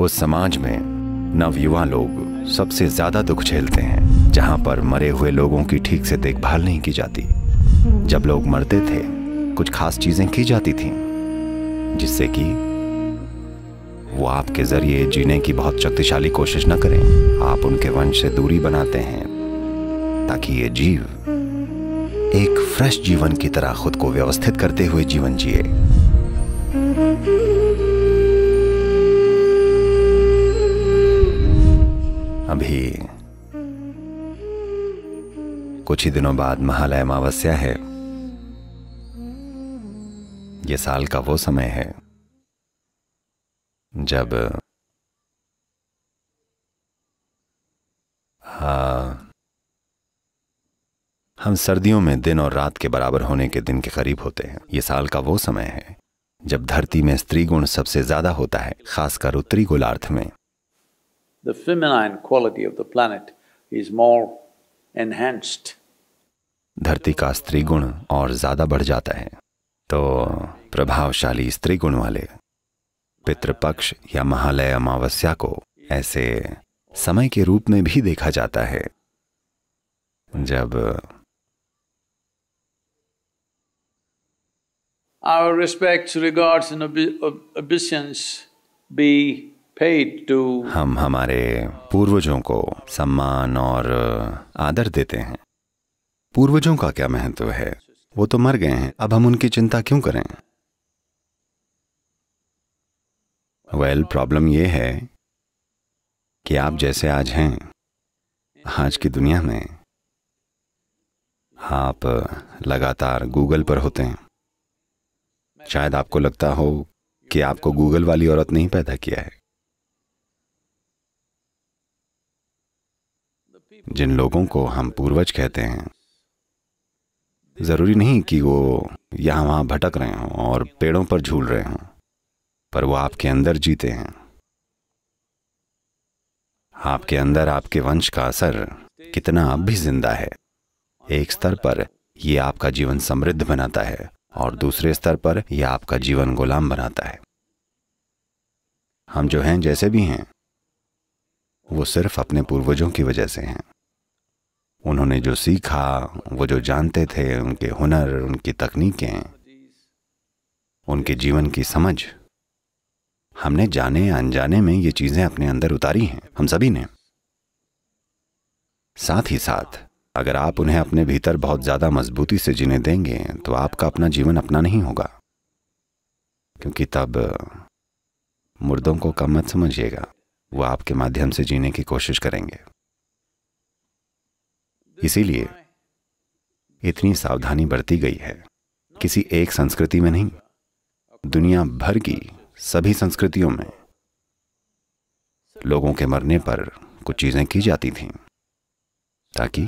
उस समाज में नवयुवा लोग सबसे ज्यादा दुख झेलते हैं जहां पर मरे हुए लोगों की ठीक से देखभाल नहीं की जाती जब लोग मरते थे कुछ खास चीजें की जाती थीं जिससे कि वो आपके जरिए जीने की बहुत शक्तिशाली कोशिश न करें आप उनके वंश से दूरी बनाते हैं ताकि ये जीव एक फ्रेश जीवन की तरह खुद को व्यवस्थित करते हुए जीवन जिए अभी कुछ ही दिनों बाद महालय अमावस्या है ये साल का वो समय है जब हाँ हम सर्दियों में दिन और रात के बराबर होने के दिन के करीब होते हैं ये साल का वो समय है जब धरती में स्त्री गुण सबसे ज्यादा होता है खासकर उत्तरी गोलार्थ में the feminine quality of the planet is more enhanced. धरती का स्त्री गुण और ज्यादा बढ़ जाता है तो प्रभावशाली स्त्री गुण वाले पितृपक्ष या महालय अमावस्या को ऐसे समय के रूप में भी देखा जाता है जब Our respects, regards and obeisance be हम हमारे पूर्वजों को सम्मान और आदर देते हैं पूर्वजों का क्या महत्व है वो तो मर गए हैं अब हम उनकी चिंता क्यों करें वेल well, प्रॉब्लम ये है कि आप जैसे आज हैं आज की दुनिया में आप लगातार गूगल पर होते हैं शायद आपको लगता हो कि आपको गूगल वाली औरत नहीं पैदा किया है जिन लोगों को हम पूर्वज कहते हैं ज़रूरी नहीं कि वो यहां वहां भटक रहे हों और पेड़ों पर झूल रहे हों पर वो आपके अंदर जीते हैं आपके अंदर आपके वंश का असर कितना अब भी जिंदा है एक स्तर पर ये आपका जीवन समृद्ध बनाता है और दूसरे स्तर पर यह आपका जीवन गुलाम बनाता है हम जो हैं जैसे भी हैं वो सिर्फ अपने पूर्वजों की वजह से हैं उन्होंने जो सीखा वो जो जानते थे उनके हुनर उनकी तकनीकें उनके जीवन की समझ हमने जाने अनजाने में ये चीज़ें अपने अंदर उतारी हैं हम सभी ने साथ ही साथ अगर आप उन्हें अपने भीतर बहुत ज़्यादा मजबूती से जीने देंगे तो आपका अपना जीवन अपना नहीं होगा क्योंकि तब मुर्दों को कम मत समझिएगा वो आपके माध्यम से जीने की कोशिश करेंगे इसीलिए इतनी सावधानी बरती गई है किसी एक संस्कृति में नहीं दुनिया भर की सभी संस्कृतियों में लोगों के मरने पर कुछ चीजें की जाती थीं ताकि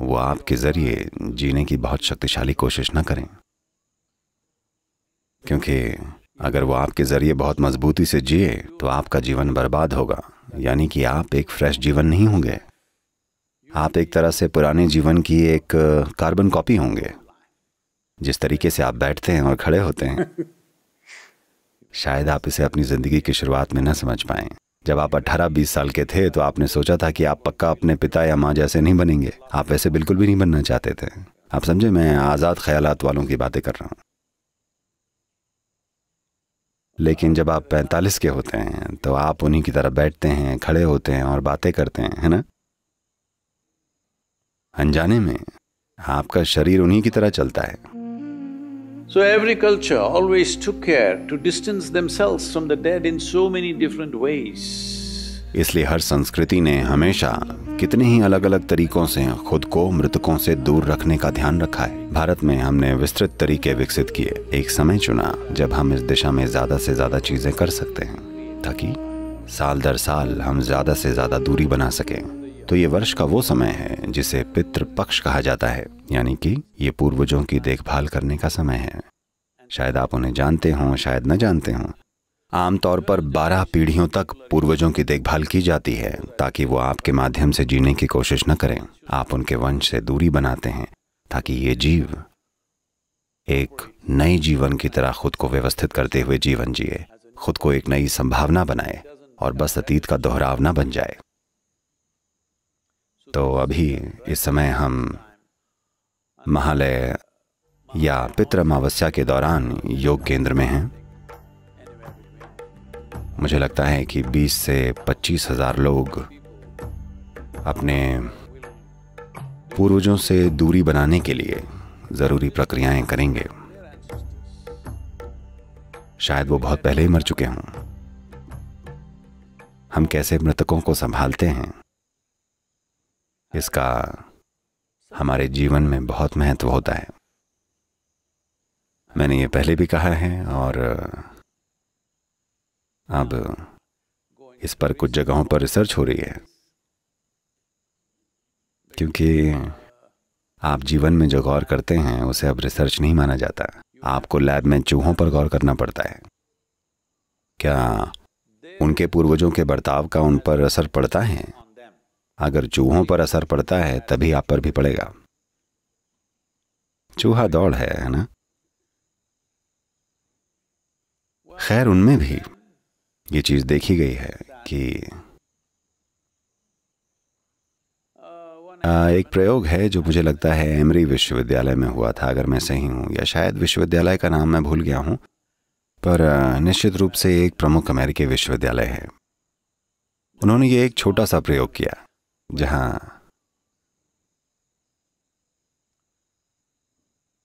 वो आपके जरिए जीने की बहुत शक्तिशाली कोशिश ना करें क्योंकि अगर वो आपके जरिए बहुत मजबूती से जिए तो आपका जीवन बर्बाद होगा यानी कि आप एक फ्रेश जीवन नहीं होंगे आप एक तरह से पुराने जीवन की एक कार्बन कॉपी होंगे जिस तरीके से आप बैठते हैं और खड़े होते हैं शायद आप इसे अपनी ज़िंदगी की शुरुआत में न समझ पाए जब आप 18-20 साल के थे तो आपने सोचा था कि आप पक्का अपने पिता या माँ जैसे नहीं बनेंगे आप वैसे बिल्कुल भी नहीं बनना चाहते थे आप समझे मैं आज़ाद ख्याल वालों की बातें कर रहा हूं लेकिन जब आप पैंतालीस के होते हैं तो आप उन्हीं की तरह बैठते हैं खड़े होते हैं और बातें करते हैं है ना अनजाने में आपका शरीर उन्हीं की तरह चलता है So every culture always took care to distance themselves from the dead in so many different ways. इसलिए हर संस्कृति ने हमेशा कितने ही अलग अलग तरीकों से खुद को मृतकों से दूर रखने का ध्यान रखा है भारत में हमने विस्तृत तरीके विकसित किए एक समय चुना जब हम इस दिशा में ज्यादा से ज्यादा चीजें कर सकते हैं ताकि साल दर साल हम ज्यादा से ज्यादा दूरी बना सकें तो ये वर्ष का वो समय है जिसे पितृ पक्ष कहा जाता है यानी कि ये पूर्वजों की देखभाल करने का समय है शायद आप उन्हें जानते हों शायद न जानते हों आमतौर पर 12 पीढ़ियों तक पूर्वजों की देखभाल की जाती है ताकि वो आपके माध्यम से जीने की कोशिश न करें आप उनके वंश से दूरी बनाते हैं ताकि ये जीव एक नए जीवन की तरह खुद को व्यवस्थित करते हुए जीवन जिए खुद को एक नई संभावना बनाए और बस अतीत का दोहराव ना बन जाए तो अभी इस समय हम महालय या पितृ अमावस्या के दौरान योग केंद्र में हैं मुझे लगता है कि 20 से पच्चीस हजार लोग अपने पूर्वजों से दूरी बनाने के लिए ज़रूरी प्रक्रियाएं करेंगे शायद वो बहुत पहले ही मर चुके हों हम कैसे मृतकों को संभालते हैं इसका हमारे जीवन में बहुत महत्व होता है मैंने ये पहले भी कहा है और अब इस पर कुछ जगहों पर रिसर्च हो रही है क्योंकि आप जीवन में जो गौर करते हैं उसे अब रिसर्च नहीं माना जाता आपको लैब में चूहों पर गौर करना पड़ता है क्या उनके पूर्वजों के बर्ताव का उन पर असर पड़ता है अगर चूहों पर असर पड़ता है तभी आप पर भी पड़ेगा चूहा दौड़ है है ना खैर उनमें भी ये चीज देखी गई है कि आ, एक प्रयोग है जो मुझे लगता है एमरी विश्वविद्यालय में हुआ था अगर मैं सही हूं या शायद विश्वविद्यालय का नाम मैं भूल गया हूं पर निश्चित रूप से एक प्रमुख अमेरिकी विश्वविद्यालय है उन्होंने ये एक छोटा सा प्रयोग किया जहां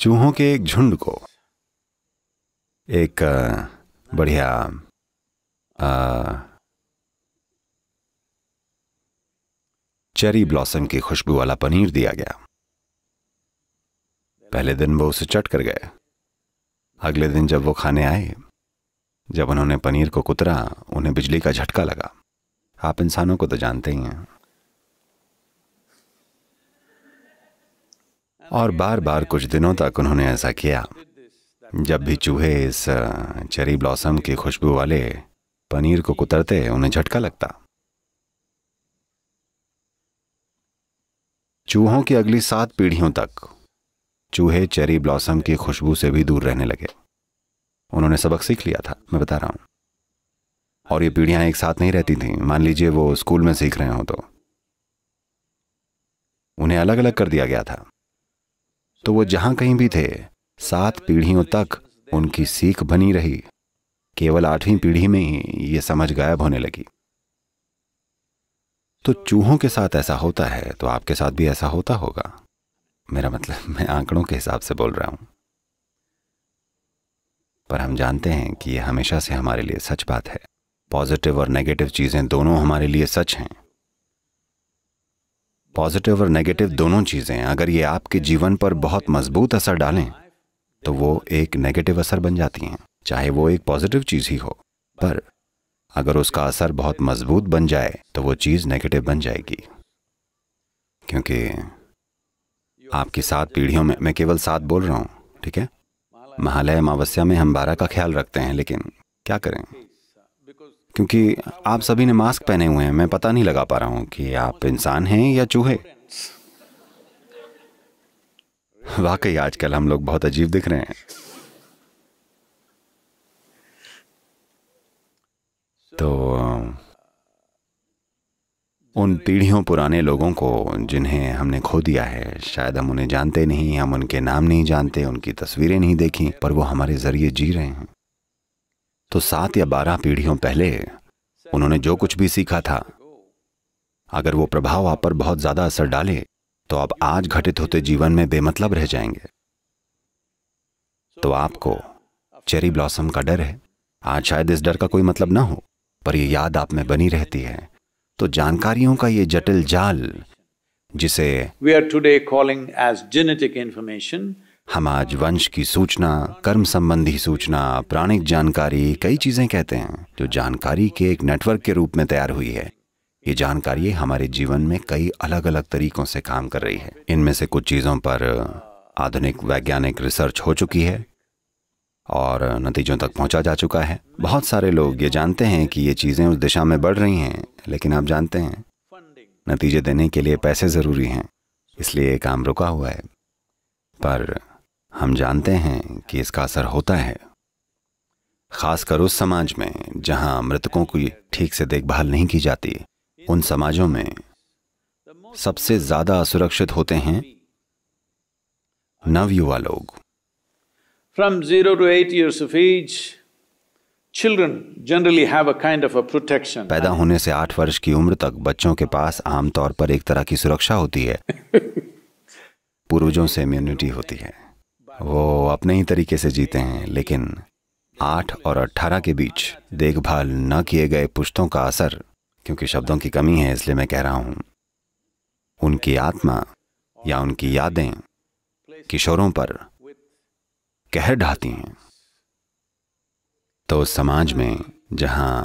चूहों के एक झुंड को एक बढ़िया चेरी ब्लॉसम की खुशबू वाला पनीर दिया गया पहले दिन वो उसे चट कर गए अगले दिन जब वो खाने आए जब उन्होंने पनीर को कुतरा उन्हें बिजली का झटका लगा आप इंसानों को तो जानते ही हैं और बार बार कुछ दिनों तक उन्होंने ऐसा किया जब भी चूहे इस चेरी ब्लॉसम की खुशबू वाले पनीर को कुतरते उन्हें झटका लगता चूहों की अगली सात पीढ़ियों तक चूहे चेरी ब्लॉसम की खुशबू से भी दूर रहने लगे उन्होंने सबक सीख लिया था मैं बता रहा हूं और ये पीढ़ियां एक साथ नहीं रहती थीं मान लीजिए वो स्कूल में सीख रहे हो तो उन्हें अलग अलग कर दिया गया था तो वो जहां कहीं भी थे सात पीढ़ियों तक उनकी सीख बनी रही केवल आठवीं पीढ़ी में ही ये समझ गायब होने लगी तो चूहों के साथ ऐसा होता है तो आपके साथ भी ऐसा होता होगा मेरा मतलब मैं आंकड़ों के हिसाब से बोल रहा हूं पर हम जानते हैं कि यह हमेशा से हमारे लिए सच बात है पॉजिटिव और नेगेटिव चीजें दोनों हमारे लिए सच हैं पॉजिटिव और नेगेटिव दोनों चीज़ें अगर ये आपके जीवन पर बहुत मजबूत असर डालें तो वो एक नेगेटिव असर बन जाती हैं चाहे वो एक पॉजिटिव चीज़ ही हो पर अगर उसका असर बहुत मजबूत बन जाए तो वो चीज़ नेगेटिव बन जाएगी क्योंकि आपकी सात पीढ़ियों में मैं केवल सात बोल रहा हूं ठीक है महालय अमावस्या में हम बारह का ख्याल रखते हैं लेकिन क्या करें क्योंकि आप सभी ने मास्क पहने हुए हैं मैं पता नहीं लगा पा रहा हूं कि आप इंसान हैं या चूहे वाकई आजकल हम लोग बहुत अजीब दिख रहे हैं तो उन पीढ़ियों पुराने लोगों को जिन्हें हमने खो दिया है शायद हम उन्हें जानते नहीं हम उनके नाम नहीं जानते उनकी तस्वीरें नहीं देखी पर वो हमारे जरिए जी रहे हैं तो सात या बारह पीढ़ियों पहले उन्होंने जो कुछ भी सीखा था अगर वो प्रभाव आप पर बहुत ज्यादा असर डाले तो आप आज घटित होते जीवन में बेमतलब रह जाएंगे तो आपको चेरी ब्लॉसम का डर है आज शायद इस डर का कोई मतलब ना हो पर यह याद आप में बनी रहती है तो जानकारियों का ये जटिल जाल जिसे we are today calling as genetic information हम आज वंश की सूचना कर्म संबंधी सूचना प्राणिक जानकारी कई चीजें कहते हैं जो जानकारी के एक नेटवर्क के रूप में तैयार हुई है ये जानकारी हमारे जीवन में कई अलग अलग तरीकों से काम कर रही है इनमें से कुछ चीज़ों पर आधुनिक वैज्ञानिक रिसर्च हो चुकी है और नतीजों तक पहुंचा जा चुका है बहुत सारे लोग ये जानते हैं कि ये चीज़ें उस दिशा में बढ़ रही हैं लेकिन आप जानते हैं नतीजे देने के लिए पैसे ज़रूरी हैं इसलिए काम रुका हुआ है पर हम जानते हैं कि इसका असर होता है खासकर उस समाज में जहां मृतकों की ठीक से देखभाल नहीं की जाती उन समाजों में सबसे ज्यादा असुरक्षित होते हैं नवयुवा लोग from zero to eight years of age children generally have a kind of a protection पैदा होने से आठ वर्ष की उम्र तक बच्चों के पास आमतौर पर एक तरह की सुरक्षा होती है पूर्वजों से इम्यूनिटी होती है वो अपने ही तरीके से जीते हैं लेकिन आठ और अट्ठारह के बीच देखभाल न किए गए पुश्तों का असर क्योंकि शब्दों की कमी है इसलिए मैं कह रहा हूं उनकी आत्मा या उनकी यादें किशोरों पर कहर ढाती हैं तो समाज में जहां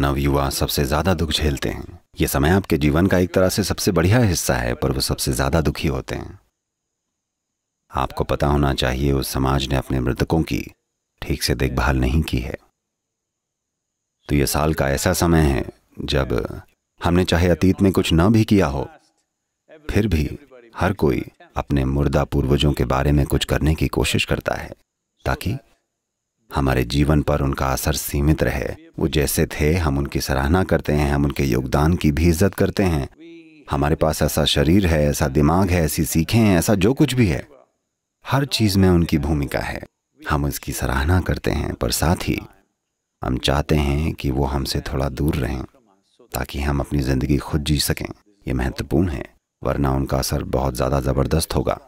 नवयुवा सबसे ज्यादा दुख झेलते हैं ये समय आपके जीवन का एक तरह से सबसे बढ़िया हिस्सा है पर वो सबसे ज्यादा दुखी होते हैं आपको पता होना चाहिए उस समाज ने अपने मृतकों की ठीक से देखभाल नहीं की है तो यह साल का ऐसा समय है जब हमने चाहे अतीत में कुछ ना भी किया हो फिर भी हर कोई अपने मुर्दा पूर्वजों के बारे में कुछ करने की कोशिश करता है ताकि हमारे जीवन पर उनका असर सीमित रहे वो जैसे थे हम उनकी सराहना करते हैं हम उनके योगदान की भी इज्जत करते हैं हमारे पास ऐसा शरीर है ऐसा दिमाग है ऐसी सीखें हैं ऐसा जो कुछ भी है हर चीज में उनकी भूमिका है हम उसकी सराहना करते हैं पर साथ ही हम चाहते हैं कि वो हमसे थोड़ा दूर रहें ताकि हम अपनी ज़िंदगी खुद जी सकें ये महत्वपूर्ण है वरना उनका असर बहुत ज़्यादा ज़बरदस्त होगा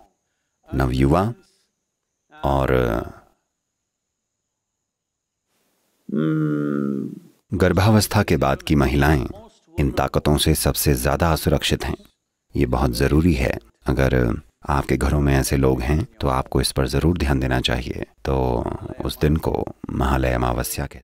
नवयुवा और हम्म, गर्भावस्था के बाद की महिलाएं इन ताकतों से सबसे ज़्यादा असुरक्षित हैं ये बहुत ज़रूरी है अगर आपके घरों में ऐसे लोग हैं तो आपको इस पर ज़रूर ध्यान देना चाहिए तो उस दिन को महालय अमावस्या के